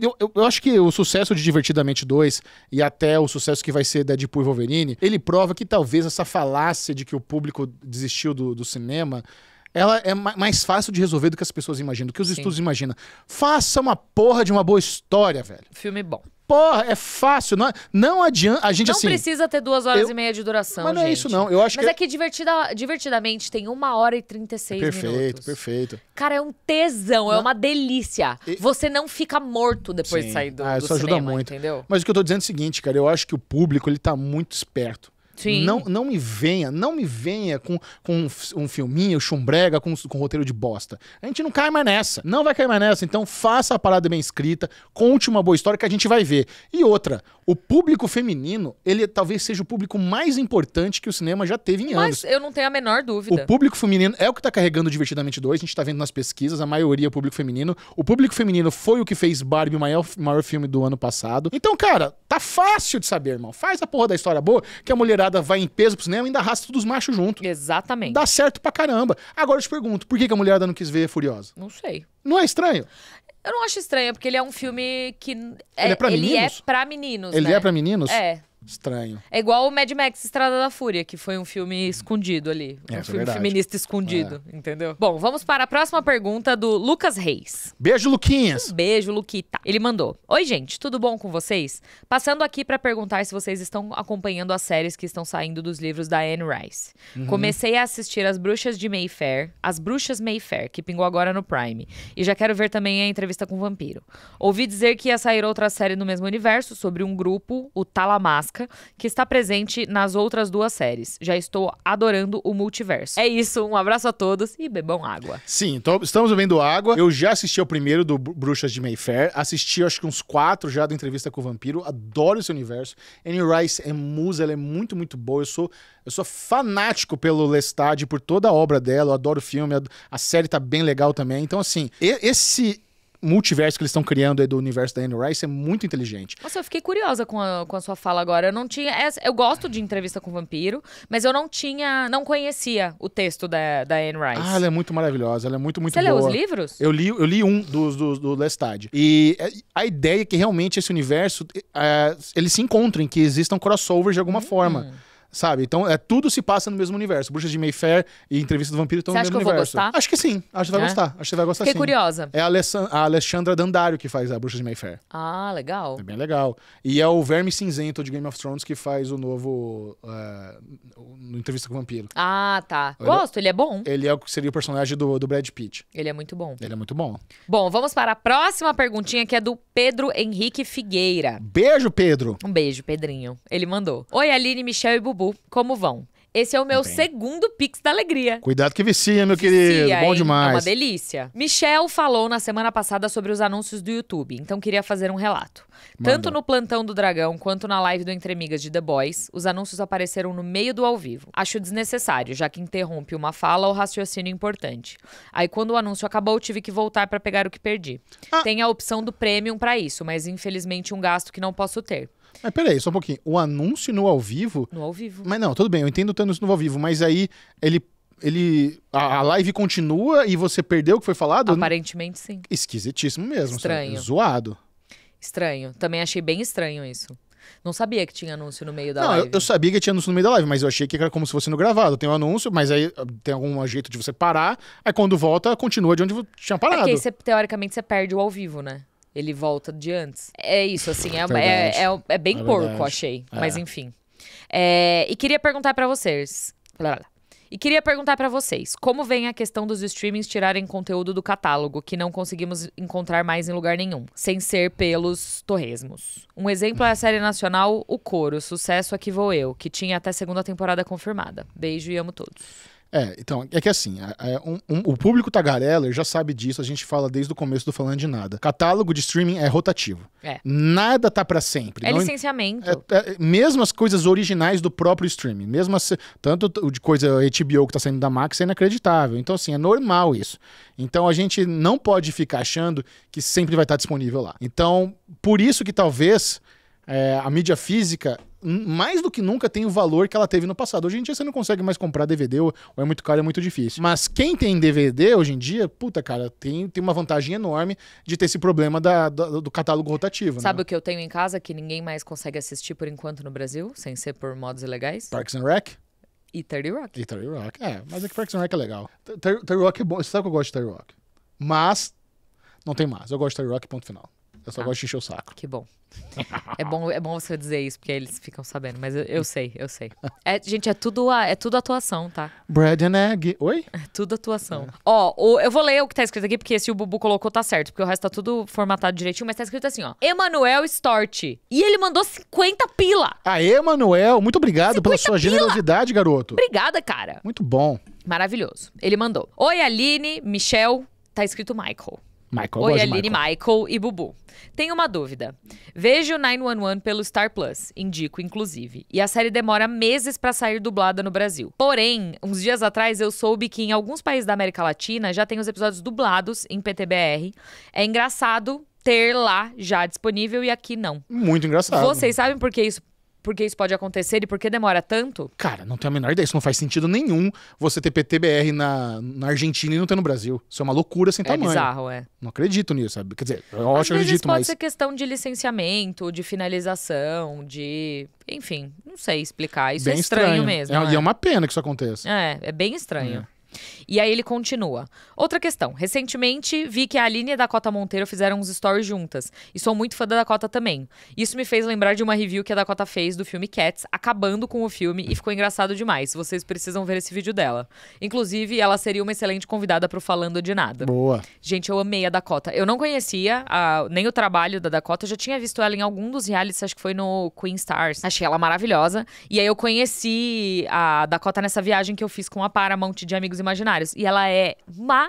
Eu, eu, eu, acho que o sucesso de Divertidamente 2 e até o sucesso que vai ser Deadpool e Wolverine, ele prova que talvez essa falácia de que o público desistiu do, do cinema ela é mais fácil de resolver do que as pessoas imaginam, do que os Sim. estudos imaginam. Faça uma porra de uma boa história, velho. Filme bom porra, é fácil. Não, é? não adianta. A gente não assim. Não precisa ter duas horas eu... e meia de duração. Mas não é gente. é isso, não. Eu acho Mas que... é que divertida, divertidamente tem uma hora e 36 é perfeito, minutos. Perfeito, perfeito. Cara, é um tesão, é não. é uma delícia. E... Você não fica morto depois Sim. de sair do, ah, do isso cinema, ajuda muito. entendeu? Mas o que eu tô dizendo é o seguinte, cara, eu acho que o público ele tá muito esperto. Sim. Não, não me venha, não me venha com, com um, filminho, chumbrega, com, com um roteiro de bosta. A gente não cai mais nessa. Não vai cair mais nessa. Então faça a parada bem escrita, conte uma boa história que a gente vai ver. E outra, o público feminino, ele talvez seja o público mais importante que o cinema já teve em anos. Mas eu não tenho a menor dúvida. O público feminino é o que tá carregando Divertidamente 2, a gente tá vendo nas pesquisas, a maioria é público feminino. O público feminino foi o que fez Barbie, o maior, maior filme do ano passado. Então, cara, tá fácil de saber, irmão. Faz a porra da história boa que a mulherada mulherada vai em peso pro cinema e ainda arrasta todos os machos junto. Exatamente. Dá certo pra caramba. Agora eu te pergunto, por que, que a mulherada não quis ver Furiosa? Não sei. Não é estranho? Eu não acho estranho, porque ele é um filme que. É, é, ele é pra ele meninos. Ele é pra meninos. Ele né? é pra meninos? É. Estranho. É igual o Mad Max Estrada da Fúria, que foi um filme escondido ali. É, um é filme feminista escondido, é. entendeu? Bom, vamos para a próxima pergunta do Lucas Reis. Beijo, Luquinhas. Um beijo, Luquita. Ele mandou: Oi, gente, tudo bom com vocês? Passando aqui para perguntar se vocês estão acompanhando as séries que estão saindo dos livros da Anne Rice. Uhum. Comecei a assistir As Bruxas de Mayfair, As Bruxas Mayfair, que pingou agora no Prime. E já quero ver também a entrevista com o vampiro. Ouvi dizer que ia sair outra série no mesmo universo sobre um grupo, o Talamasca Alaska, que está presente nas outras duas séries. Já estou adorando o multiverso. É isso, um abraço a todos e bebam água. Sim, então estamos bebendo água. Eu já assisti ao primeiro do Bruxas de Mayfair, assisti acho que uns quatro já da entrevista com o vampiro, adoro esse universo. Annie Rice é musa, ela é muito, muito boa. Eu sou, eu sou fanático pelo Lestat, por toda a obra dela, eu adoro o filme, a série tá bem legal também. Então, assim, esse multiverso que eles estão criando aí do universo da Anne Rice é muito inteligente. Nossa, eu fiquei curiosa com a, com a sua fala agora. Eu não tinha. Eu gosto de entrevista com vampiro, mas eu não tinha. Não conhecia o texto da, da Anne Rice. Ah, ela é muito maravilhosa. Ela é muito, muito Você boa. Você leu os livros? Eu li, eu li um dos, dos, do Lestad. E é, a ideia é que realmente esse universo. É, eles se encontrem, que existam crossovers de alguma hum. forma sabe? Então, é, tudo se passa no mesmo universo. Bruxas de Mayfair e Entrevista do Vampiro estão no mesmo universo. Acho que sim. Acho que vai é? gostar. Acho que vai gostar Fiquei sim. curiosa. É a, a Alexandra Dandário que faz a Bruxa de Mayfair. Ah, legal. É bem legal. E é o Verme Cinzento de Game of Thrones que faz o novo... Uh, no Entrevista com o Vampiro. Ah, tá. Ele Gosto, ele é bom. Ele é, seria o personagem do, do Brad Pitt. Ele é muito bom. Ele é muito bom. Bom, vamos para a próxima perguntinha que é do Pedro Henrique Figueira. Beijo, Pedro! Um beijo, Pedrinho. Ele mandou. Oi, Aline, Michel e Bubu. Bubu, como vão? Esse é o meu Bem. segundo Pix da Alegria. Cuidado que vicia, meu vicia, querido. Bom hein? É demais. É uma delícia. Michel falou na semana passada sobre os anúncios do YouTube, então queria fazer um relato. Manda. Tanto no Plantão do Dragão quanto na live do Entre Migas de The Boys, os anúncios apareceram no meio do ao vivo. Acho desnecessário, já que interrompe uma fala ou raciocínio importante. Aí quando o anúncio acabou, tive que voltar para pegar o que perdi. Ah. Tem a opção do Premium para isso, mas infelizmente um gasto que não posso ter. Mas peraí, só um pouquinho. O anúncio no ao vivo. No ao vivo. Mas não, tudo bem, eu entendo o teu anúncio no ao vivo, mas aí ele. ele a, a live continua e você perdeu o que foi falado? Aparentemente sim. Esquisitíssimo mesmo. Estranho. Sabe? Zoado. Estranho. Também achei bem estranho isso. Não sabia que tinha anúncio no meio da não, live. Não, eu sabia que tinha anúncio no meio da live, mas eu achei que era como se fosse no gravado. Tem um anúncio, mas aí ah, tem algum jeito de você parar. Aí quando volta, continua de onde tinha é parado. Porque é teoricamente você perde o ao vivo, né? Ele volta de antes. É isso, assim, é, é, é, é, bem é porco, achei. É. Mas enfim. É, e queria perguntar para vocês. E queria perguntar para vocês, como vem a questão dos streamings tirarem conteúdo do catálogo que não conseguimos encontrar mais em lugar nenhum, sem ser pelos torresmos? Um exemplo é a série nacional O Coro, sucesso aqui vou eu, que tinha até segunda temporada confirmada. Beijo e amo todos. É, então, é que assim, é, um, um, o público tagarela já sabe disso, a gente fala desde o começo do Falando de Nada. Catálogo de streaming é rotativo. É. Nada tá para sempre. É não, licenciamento. É, é, mesmo as coisas originais do próprio streaming, mesmo as, tanto de coisa HBO que tá saindo da Max é inacreditável. Então, assim, é normal isso. Então, a gente não pode ficar achando que sempre vai estar tá disponível lá. Então, por isso que talvez é, a mídia física mais do que nunca tem o valor que ela teve no passado. Hoje em dia você não consegue mais comprar DVD ou é muito caro, é muito difícil. Mas quem tem DVD hoje em dia, puta, cara, tem, tem uma vantagem enorme de ter esse problema da, da do catálogo rotativo. Né? Sabe né? o que eu tenho em casa que ninguém mais consegue assistir por enquanto no Brasil, sem ser por modos ilegais? Parks and Rec? E Terry Rock. E Terry Rock, é. Mas é que Parks and Rec é legal. Terry Rock é bom. Você sabe que eu gosto de Terry Rock. Mas, não tem mais. Eu gosto de Terry Rock, ponto final. Eu só ah, gosto de encher o saco. Que bom. [laughs] É bom, é bom você dizer isso, porque eles ficam sabendo. Mas eu, eu sei, eu sei. [laughs] É, gente, é tudo, a, é tudo atuação, tá? Bread and egg. É oi? É tudo atuação. É. Ó, o, eu vou ler o que tá escrito aqui, porque se o Bubu colocou, tá certo. Porque o resto tá tudo formatado direitinho. Mas tá escrito assim, ó. Emanuel Stort. E ele mandou 50 pila. Ah, Emanuel. Muito obrigado pela sua pila. generosidade, garoto. Obrigada, cara. Muito bom. Maravilhoso. Ele mandou. Oi, Aline, Michel. Tá escrito Michael. Michael, Oi, Aline, Michael. Michael e Bubu. Tenho uma dúvida. Vejo o 911 pelo Star Plus, indico inclusive, e a série demora meses para sair dublada no Brasil. Porém, uns dias atrás eu soube que em alguns países da América Latina já tem os episódios dublados em PTBR. É engraçado ter lá já disponível e aqui não. Muito engraçado. Vocês sabem por que isso porque isso pode acontecer e por que demora tanto? Cara, não tenho a menor ideia. Isso não faz sentido nenhum você ter PTBR na, na Argentina e não ter no Brasil. Isso é uma loucura sem é tamanho. É bizarro, é. Não acredito nisso, sabe? Quer dizer, eu acho que acredito, pode mas... ser questão de licenciamento, de finalização, de... Enfim, não sei explicar. Isso é bem é estranho, estranho mesmo. É, é, E é uma pena que isso aconteça. É, é bem estranho. É. E aí ele continua. Outra questão. Recentemente vi que a Aline e a Dakota Monteiro fizeram uns stories juntas. E sou muito fã da Dakota também. Isso me fez lembrar de uma review que a Dakota fez do filme Cats, acabando com o filme e ficou engraçado demais. Vocês precisam ver esse vídeo dela. Inclusive, ela seria uma excelente convidada pro Falando de Nada. Boa. Gente, eu amei a Dakota. Eu não conhecia a, nem o trabalho da Dakota, eu já tinha visto ela em algum dos realities, acho que foi no Queen Stars. Achei ela maravilhosa. E aí eu conheci a Dakota nessa viagem que eu fiz com a Paramount de amigos Imaginários. E ela é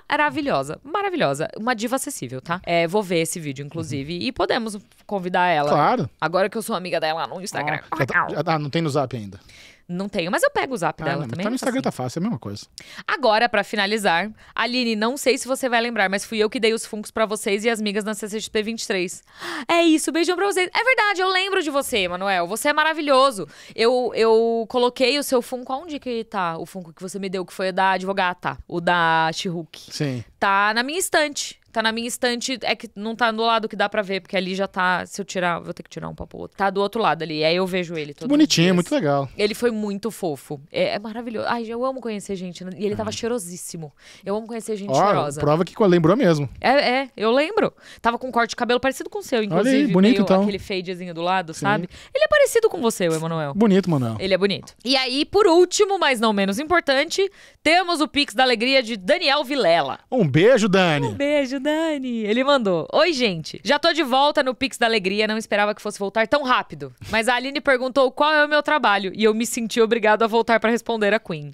maravilhosa. Maravilhosa. Uma diva acessível, tá? É, vou ver esse vídeo, inclusive. Uhum. E podemos convidar ela. Claro. Agora que eu sou amiga dela no Instagram. Ah, já tá, já tá, não tem no zap ainda. Não tenho, mas eu pego o zap ah, dela não, também. Tá no Instagram assim. tá fácil, é a mesma coisa. Agora, para finalizar, Aline, não sei se você vai lembrar, mas fui eu que dei os funcos para vocês e as migas na CCXP 23. É isso, beijão pra vocês. É verdade, eu lembro de você, Manuel. Você é maravilhoso. Eu, eu coloquei o seu funco. Onde que tá o funco que você me deu, que foi o da advogata? O da Chihuk. Sim. Tá na minha estante. Tá na minha estante, é que não tá do lado que dá pra ver, porque ali já tá. Se eu tirar, vou ter que tirar um papo outro. Tá do outro lado ali. e Aí eu vejo ele todo. Bonitinho, é muito legal. Ele foi muito fofo. É, é maravilhoso. Ai, eu amo conhecer gente. Né? E ele tava uhum. cheirosíssimo. Eu amo conhecer gente Ó, cheirosa. Prova que lembrou mesmo. É, é, eu lembro. Tava com um corte de cabelo parecido com o seu, inclusive. Olha aí, bonito, meio então. aquele fadezinho do lado, Sim. sabe? Ele é parecido com você, o Emanuel. Bonito, Manuel. Ele é bonito. E aí, por último, mas não menos importante, temos o Pix da Alegria de Daniel Vilela. Um beijo, Dani. Um beijo, Dani. Ele mandou: Oi, gente. Já tô de volta no Pix da Alegria. Não esperava que fosse voltar tão rápido. Mas a Aline perguntou qual é o meu trabalho e eu me senti obrigado a voltar para responder a Queen.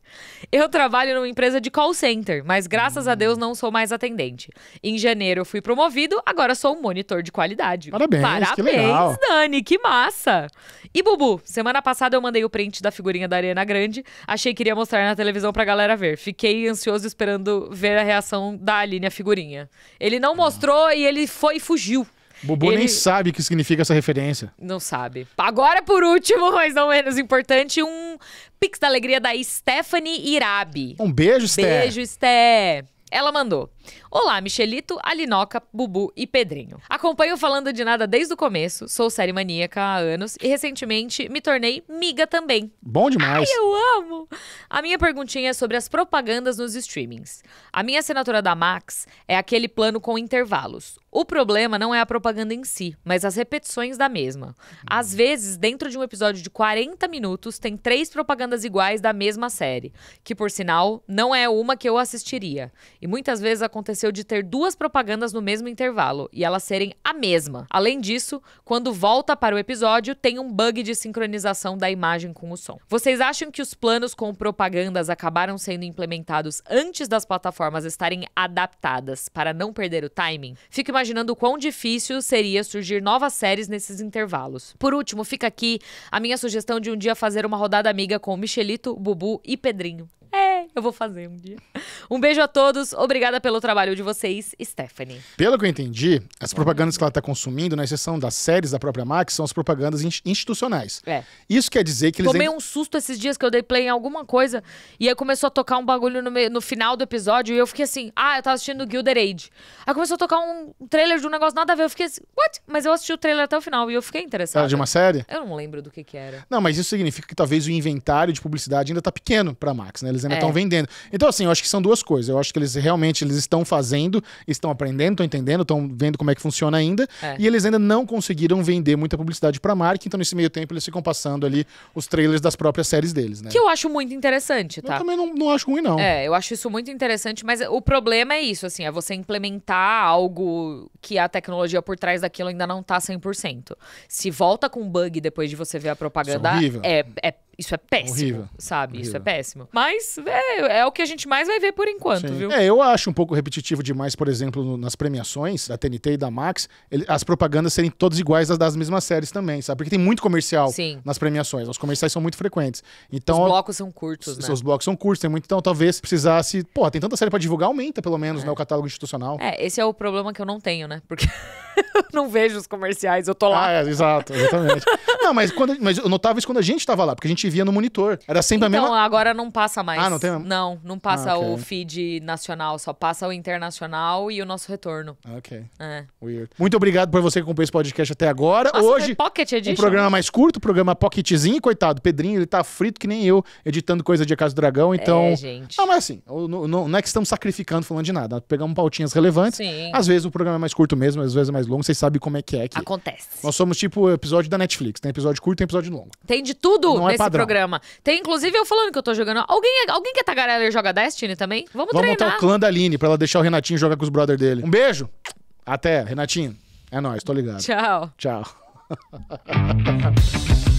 Eu trabalho numa empresa de call center, mas graças a Deus não sou mais atendente. Em janeiro eu fui promovido, agora sou um monitor de qualidade. Parabéns, Parabéns que legal. Dani. Que massa. E Bubu, semana passada eu mandei o print da figurinha da Arena Grande. Achei que iria mostrar na televisão pra galera ver. Fiquei ansioso esperando ver a reação da Aline, a figurinha. Ele não mostrou e ele foi e fugiu. Bubu ele... nem sabe o que significa essa referência. Não sabe. Agora, por último, [laughs] mas não menos importante, um Pix da Alegria da Stephanie Irabi. Um beijo, Sté. Beijo, Sté. Ela mandou. Olá, Michelito, Alinoca, Bubu e Pedrinho. Acompanho Falando de Nada desde o começo, sou série maníaca há anos e recentemente me tornei miga também. Bom demais. Ai, eu amo! A minha perguntinha é sobre as propagandas nos streamings. A minha assinatura da Max é aquele plano com intervalos. O problema não é a propaganda em si, mas as repetições da mesma. Às hum. vezes, dentro de um episódio de 40 minutos, tem três propagandas iguais da mesma série, que por sinal não é uma que eu assistiria. E muitas vezes acontece aconteceu de ter duas propagandas no mesmo intervalo e elas serem a mesma. Além disso, quando volta para o episódio, tem um bug de sincronização da imagem com o som. Vocês acham que os planos com propagandas acabaram sendo implementados antes das plataformas estarem adaptadas para não perder o timing? Fico imaginando quão difícil seria surgir novas séries nesses intervalos. Por último, fica aqui a minha sugestão de um dia fazer uma rodada amiga com Michelito, Bubu e Pedrinho. É eu vou fazer um dia. Um beijo a todos. Obrigada pelo trabalho de vocês, Stephanie. Pelo que eu entendi, as propagandas que ela está consumindo, na né, exceção das séries da própria Max, são as propagandas institucionais. É. Isso quer dizer que eles... Tomei um susto esses dias que eu dei play em alguma coisa e aí começou a tocar um bagulho no, no final do episódio e eu fiquei assim, ah, eu tava assistindo Gilder Age. Aí começou a tocar um trailer de um negócio nada a ver. Eu fiquei assim, what? Mas eu assisti o trailer até o final e eu fiquei interessada. Era de uma série? Eu não lembro do que que era. Não, mas isso significa que talvez o inventário de publicidade ainda tá pequeno pra Max, né? Eles ainda estão é vendendo. Então, assim, eu acho que são duas coisas. Eu acho que eles realmente eles estão fazendo, estão aprendendo, estão entendendo, estão vendo como é que funciona ainda. É. E eles ainda não conseguiram vender muita publicidade para a marca, então nesse meio tempo eles ficam passando ali os trailers das próprias séries deles, né? Que eu acho muito interessante, tá? Eu também não, não acho ruim, não. É, eu acho isso muito interessante, mas o problema é isso, assim, é você implementar algo que a tecnologia por trás daquilo ainda não tá 100%. Se volta com bug depois de você ver a propaganda, é, é, é, isso é péssimo, Horrível. sabe? Horrível. Isso é péssimo. Mas é, é, o que a gente mais vai ver por enquanto, Sim. viu? É, eu acho um pouco repetitivo demais, por exemplo, no, nas premiações da TNT e da Max, ele, as propagandas serem todas iguais às das mesmas séries também, sabe? Porque tem muito comercial Sim. nas premiações. Os comerciais são muito frequentes. Então, os blocos são curtos, né? Os blocos são curtos, tem muito. Então, talvez precisasse. Pô, tem tanta série para divulgar, aumenta pelo menos é. né, o catálogo institucional. É, esse é o problema que eu não tenho, né? Porque [laughs] eu não vejo os comerciais, eu tô lá. Ah, é, exato, exatamente. [laughs] não, mas, quando, mas eu notava isso quando a gente tava lá, porque a gente via no monitor. Era sempre então, a mesma. Não, agora não passa mais. Ah, não tem Não, não passa ah, okay. o feed nacional, só passa o internacional e o nosso retorno. Ah, ok. É. Weird. Muito obrigado por você que acompanhou esse podcast até agora. Nossa, Hoje, Pocket Edition. um programa mais curto, programa Pocketzinho, coitado. Pedrinho, ele tá frito que nem eu, editando coisa de Casa do Dragão, então. É, gente. Ah, mas assim, não, não é que estamos sacrificando falando de nada. Pegamos pautinhas relevantes. Sim. Às vezes o programa é mais curto mesmo, às vezes é mais longo, vocês sabem como é que é. Que Acontece. Nós somos tipo episódio da Netflix. Tem episódio curto, tem episódio longo. Tem de tudo não é nesse é padrão programa. Tem, inclusive, eu falando que eu tô jogando. Alguém, é, alguém que é tagarela e joga Destiny também? Vamos, Vamos treinar. montar o clã da Aline pra ela deixar o Renatinho jogar com os brother dele. Um beijo. Até, Renatinho. É nóis, tô ligado. Tchau. Tchau. [laughs]